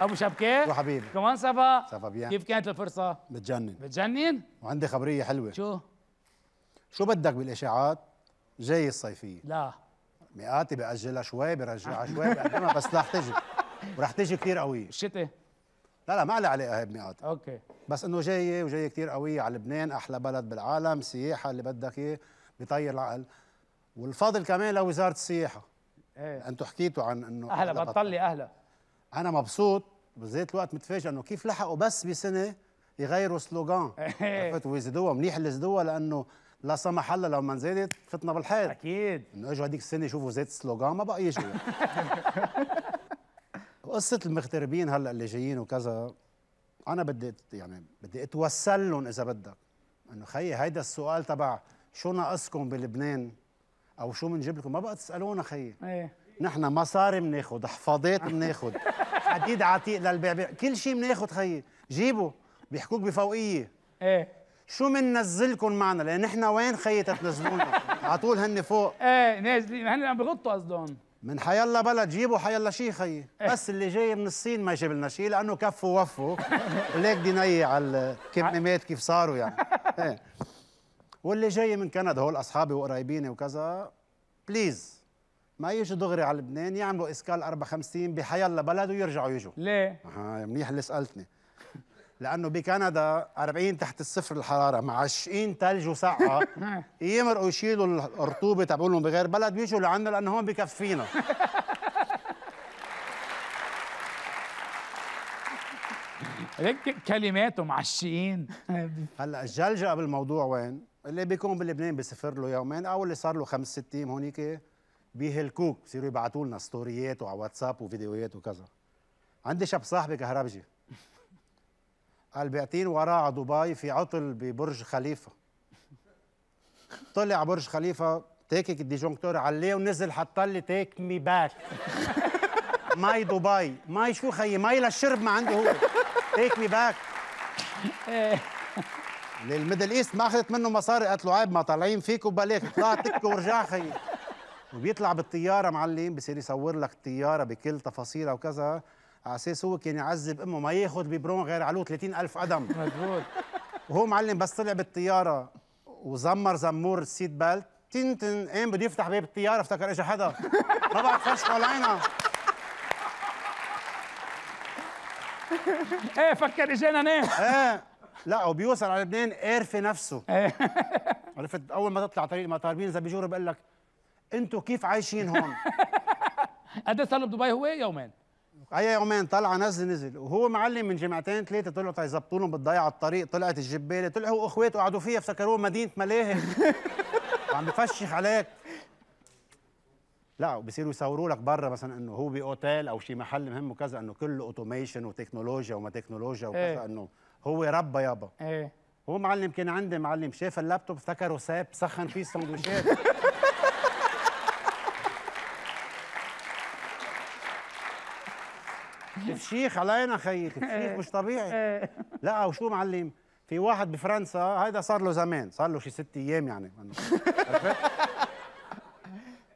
ابو شبكه وحبيبي كمان سافا سافا بيان كيف كانت الفرصه؟ بتجنن بتجنن؟ وعندي خبريه حلوه شو؟ شو بدك بالاشاعات؟ جاي الصيفيه لا مئاتي بأجلها شوي برجعها شوي بقدمها بس رح تجي ورح تجي كثير قوية الشتاء لا لا ما لها علاقة هي بمئاتي اوكي بس انه جاية وجاية كثير قوية على لبنان أحلى بلد بالعالم سياحة اللي بدك إياه بيطير العقل والفضل كمان لوزارة السياحة ايه انتم حكيتوا عن انه اهلا بطل لي اهلا انا مبسوط بذات الوقت متفاجئ انه كيف لحقوا بس بسنه يغيروا سلوغان عرفت ويزيدوها منيح اللي زيدوها لانه لا سمح الله لو ما زادت فتنا بالحيط اكيد انه اجوا هذيك السنه يشوفوا زيت سلوغان ما بقى يجوا قصه المغتربين هلا اللي جايين وكذا انا بدي يعني بدي اتوسل لهم اذا بدك انه خيي هيدا السؤال تبع شو ناقصكم بلبنان او شو بنجيب لكم ما بقى تسالونا خيي ايه نحن مصاري بناخد حفاضات بناخد حديد عتيق للبيع كل شيء بناخد خيي جيبوا بيحكوك بفوقيه ايه شو مننزلكم معنا لان نحن وين خيي تتنزلونا على طول هن فوق ايه نازلين هن عم بغطوا قصدهم من حي الله بلد جيبوا حي الله شيء خيي إيه؟ بس اللي جاي من الصين ما يجيب لنا شيء لانه كفوا وفوا وليك ديني على الكمامات كيف صاروا يعني ايه واللي جاي من كندا هول اصحابي وقرايبيني وكذا بليز ما يجوا دغري على لبنان يعملوا اسكال 54 الله بلد ويرجعوا يجوا ليه؟ اها منيح اللي سالتني لانه بكندا 40 تحت الصفر الحراره معشقين ثلج وسقعه يمرقوا يشيلوا الرطوبه تبعولهم بغير بلد ويجوا لعنا لانه هون بكفينا ليك كلماته معشقين هلا الجلجه بالموضوع وين؟ اللي بيكون بلبنان بيسافر له يومين او اللي صار له خمس ست هونيك بيهلكوك بصيروا يبعتوا لنا ستوريات وعلى واتساب وفيديوهات وكذا عندي شاب صاحبي كهربجي قال بيعطيني وراه على دبي في عطل ببرج خليفه طلع برج خليفه تاكك الديجونكتور عليه ونزل حط لي تيك مي باك ماي دبي ماي شو خيي ماي للشرب ما عنده هو تيك مي باك للميدل ايست ما اخذت منه مصاري قالت له عيب ما طالعين فيك وبلاك طلعت تبكي ورجع خيي وبيطلع بالطياره معلم بصير يصور لك الطياره بكل تفاصيلها وكذا على اساس هو كان يعذب امه ما ياخذ ببرون غير علو 30000 قدم مزبوط وهو معلم بس طلع بالطياره وزمر زمور السيت بيلت تن تن قام إيه بده يفتح باب الطياره افتكر اجى حدا ما بعرف فرش علينا ايه فكر اجينا نام ايه لا وبيوصل على لبنان قارفه نفسه إيه. عرفت اول ما تطلع طريق المطار بينزل بجور بقول لك انتوا كيف عايشين هون قد ايه صار بدبي هو يومين اي يومين طلع نزل نزل وهو معلم من جمعتين ثلاثه طلعوا يظبطوا طيب لهم بالضيعه الطريق طلعت الجباله طلعوا واخواته قعدوا فيها افتكروه مدينه ملاهي وعم بفشخ عليك لا وبصيروا يصوروا لك برا مثلا انه هو باوتيل او شي محل مهم وكذا انه كله اوتوميشن وتكنولوجيا وما تكنولوجيا وكذا ايه. انه هو ربى يابا ايه هو معلم كان عندي معلم شاف اللابتوب افتكره ساب سخن فيه سندويشات الشيخ علينا خيك الشيخ مش طبيعي إيه. لا وشو معلم في واحد بفرنسا هيدا صار له زمان صار له شي ست ايام يعني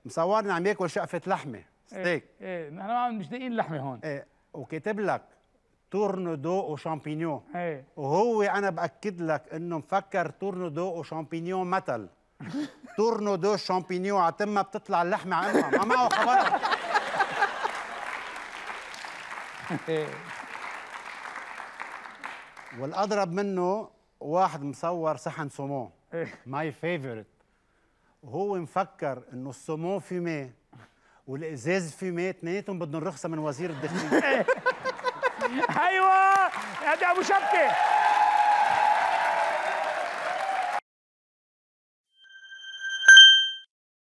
مصورني عم ياكل شقفه لحمه ستيك إيه،, ايه نحن مش مشتاقين لحمه هون ايه وكاتب لك تورنو دو وشامبينيون ايه وهو انا باكد لك انه مفكر تورنو دو وشامبينيون مثل تورنو دو شامبينيون على تمها بتطلع اللحمه عنها ما معه خبر والاضرب منه واحد مصور صحن سومو ماي فيفورت وهو مفكر انه السومو في ماء والازاز في ماء اثنيناتهم بدهم رخصه من وزير الداخليه إيه. ايوه يا ابو شبكه